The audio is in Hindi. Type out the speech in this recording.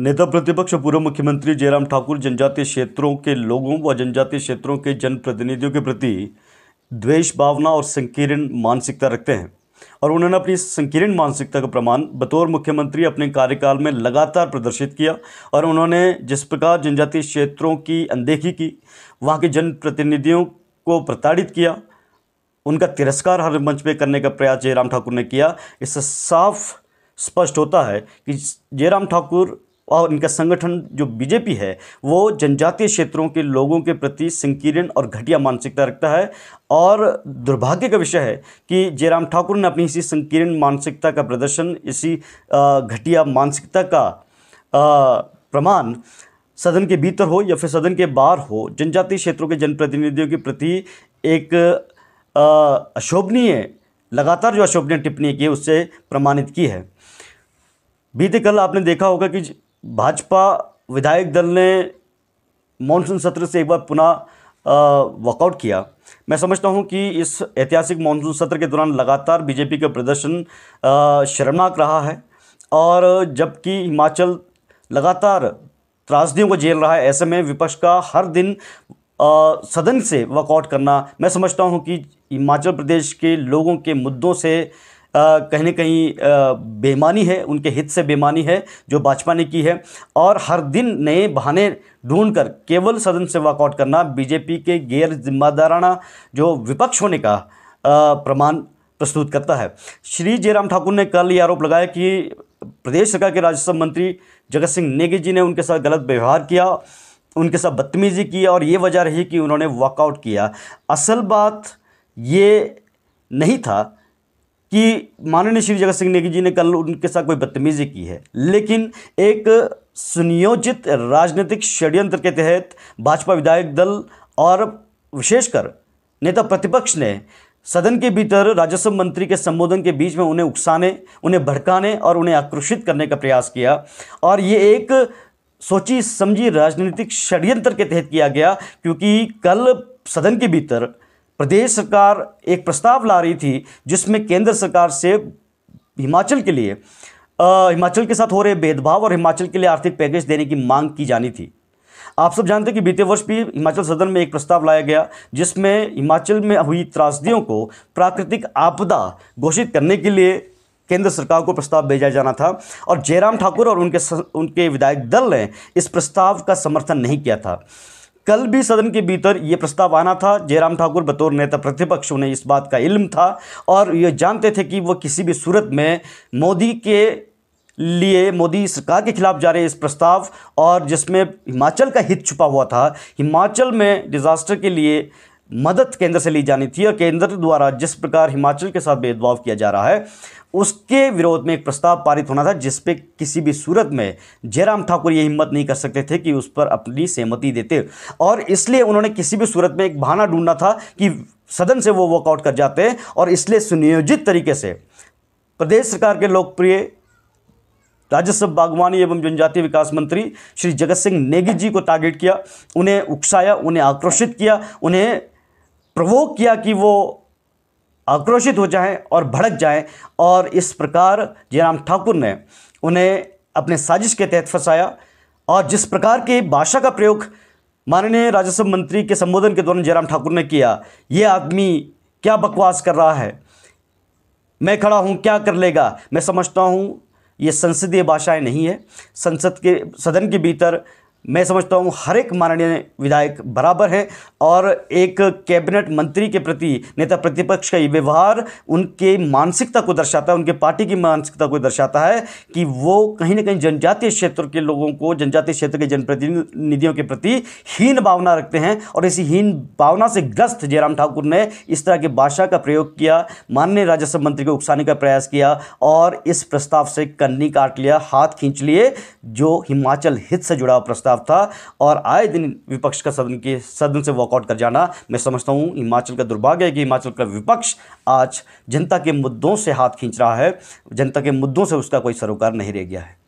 नेता प्रतिपक्ष पूर्व मुख्यमंत्री जयराम ठाकुर जनजातीय क्षेत्रों के लोगों व जनजातीय क्षेत्रों के जनप्रतिनिधियों के प्रति द्वेष भावना और संकीर्ण मानसिकता रखते हैं और उन्होंने अपनी संकीर्ण मानसिकता का प्रमाण बतौर मुख्यमंत्री अपने कार्यकाल में लगातार प्रदर्शित किया और उन्होंने जिस प्रकार जनजातीय क्षेत्रों की अनदेखी की वहाँ के जनप्रतिनिधियों को प्रताड़ित किया उनका तिरस्कार हर मंच पर करने का प्रयास जयराम ठाकुर ने किया इससे साफ स्पष्ट होता है कि जयराम ठाकुर और इनका संगठन जो बीजेपी है वो जनजातीय क्षेत्रों के लोगों के प्रति संकीर्ण और घटिया मानसिकता रखता है और दुर्भाग्य का विषय है कि जयराम ठाकुर ने अपनी इसी संकीर्ण मानसिकता का प्रदर्शन इसी घटिया मानसिकता का प्रमाण सदन के भीतर हो या फिर सदन के बाहर हो जनजातीय क्षेत्रों के जनप्रतिनिधियों के प्रति एक अशोभनीय लगातार जो अशोभनीय टिप्पणी की है उससे प्रमाणित की है बीते कल आपने देखा होगा कि भाजपा विधायक दल ने मानसून सत्र से एक बार पुनः वर्कआउट किया मैं समझता हूं कि इस ऐतिहासिक मानसून सत्र के दौरान लगातार बीजेपी का प्रदर्शन शर्मनाक रहा है और जबकि हिमाचल लगातार त्रासदियों को झेल रहा है ऐसे में विपक्ष का हर दिन आ, सदन से वर्कआउट करना मैं समझता हूं कि हिमाचल प्रदेश के लोगों के मुद्दों से कहीं ना कहीं बेमानी है उनके हित से बेमानी है जो भाजपा ने की है और हर दिन नए बहाने ढूंढकर कर केवल सदन से वॉकआउट करना बीजेपी के गैर जिम्मेदाराना जो विपक्ष होने का प्रमाण प्रस्तुत करता है श्री जयराम ठाकुर ने कल ये आरोप लगाया कि प्रदेश सरकार के राजस्व मंत्री जगत सिंह नेगी जी ने उनके साथ गलत व्यवहार किया उनके साथ बदतमीजी की और ये वजह रही कि उन्होंने वॉकआउट किया असल बात ये नहीं था कि माननीय श्री जगत सिंह नेगी जी ने कल उनके साथ कोई बदतमीजी की है लेकिन एक सुनियोजित राजनीतिक षड्यंत्र के तहत भाजपा विधायक दल और विशेषकर नेता प्रतिपक्ष ने सदन के भीतर राजस्व मंत्री के संबोधन के बीच में उन्हें उकसाने उन्हें भड़काने और उन्हें आक्रोशित करने का प्रयास किया और ये एक सोची समझी राजनीतिक षड्यंत्र के तहत किया गया क्योंकि कल सदन के भीतर प्रदेश सरकार एक प्रस्ताव ला रही थी जिसमें केंद्र सरकार से हिमाचल के लिए आ, हिमाचल के साथ हो रहे भेदभाव और हिमाचल के लिए आर्थिक पैकेज देने की मांग की जानी थी आप सब जानते हैं कि बीते वर्ष भी हिमाचल सदन में एक प्रस्ताव लाया गया जिसमें हिमाचल में हुई त्रासदियों को प्राकृतिक आपदा घोषित करने के लिए केंद्र सरकार को प्रस्ताव भेजा जाना था और जयराम ठाकुर और उनके उनके विधायक दल ने इस प्रस्ताव का समर्थन नहीं किया था कल भी सदन के भीतर ये प्रस्ताव आना था जयराम ठाकुर बतौर नेता प्रतिपक्ष उन्हें इस बात का इल्म था और ये जानते थे कि वो किसी भी सूरत में मोदी के लिए मोदी सरकार के खिलाफ जा रहे इस प्रस्ताव और जिसमें हिमाचल का हित छुपा हुआ था हिमाचल में डिज़ास्टर के लिए मदद केंद्र से ली जानी थी और केंद्र द्वारा जिस प्रकार हिमाचल के साथ भेदभाव किया जा रहा है उसके विरोध में एक प्रस्ताव पारित होना था जिस पे किसी भी सूरत में जयराम ठाकुर ये हिम्मत नहीं कर सकते थे कि उस पर अपनी सहमति देते और इसलिए उन्होंने किसी भी सूरत में एक बहाना ढूंढना था कि सदन से वो वॉकआउट कर जाते हैं और इसलिए सुनियोजित तरीके से प्रदेश सरकार के लोकप्रिय राजस्व बागवानी एवं जनजातीय विकास मंत्री श्री जगत सिंह नेगी जी को टारगेट किया उन्हें उकसाया उन्हें आक्रोशित किया उन्हें प्रवोक किया कि वो आक्रोशित हो जाएं और भड़क जाएं और इस प्रकार जयराम ठाकुर ने उन्हें अपने साजिश के तहत फंसाया और जिस प्रकार के भाषा का प्रयोग माननीय राजस्व मंत्री के संबोधन के दौरान जयराम ठाकुर ने किया ये आदमी क्या बकवास कर रहा है मैं खड़ा हूँ क्या कर लेगा मैं समझता हूँ ये संसदीय भाषाएं नहीं है संसद के सदन के भीतर मैं समझता हूँ हर एक माननीय विधायक बराबर हैं और एक कैबिनेट मंत्री के प्रति नेता प्रतिपक्ष का ये व्यवहार उनके मानसिकता को दर्शाता है उनके पार्टी की मानसिकता को दर्शाता है कि वो कहीं ना कहीं जनजातीय क्षेत्र के लोगों को जनजातीय क्षेत्र के जनप्रतिनिधियों के प्रति हीन भावना रखते हैं और इसी हीन भावना से ग्रस्त जयराम ठाकुर ने इस तरह की भाषा का प्रयोग किया माननीय राजस्व मंत्री को उकसाने का प्रयास किया और इस प्रस्ताव से कन्नी काट लिया हाथ खींच लिए जो हिमाचल हित से जुड़ा हुआ प्रस्ताव साफ था और आए दिन विपक्ष का सदन के सदन से वॉकआउट कर जाना मैं समझता हूँ हिमाचल का दुर्भाग्य है कि हिमाचल का विपक्ष आज जनता के मुद्दों से हाथ खींच रहा है जनता के मुद्दों से उसका कोई सरोकार नहीं रह गया है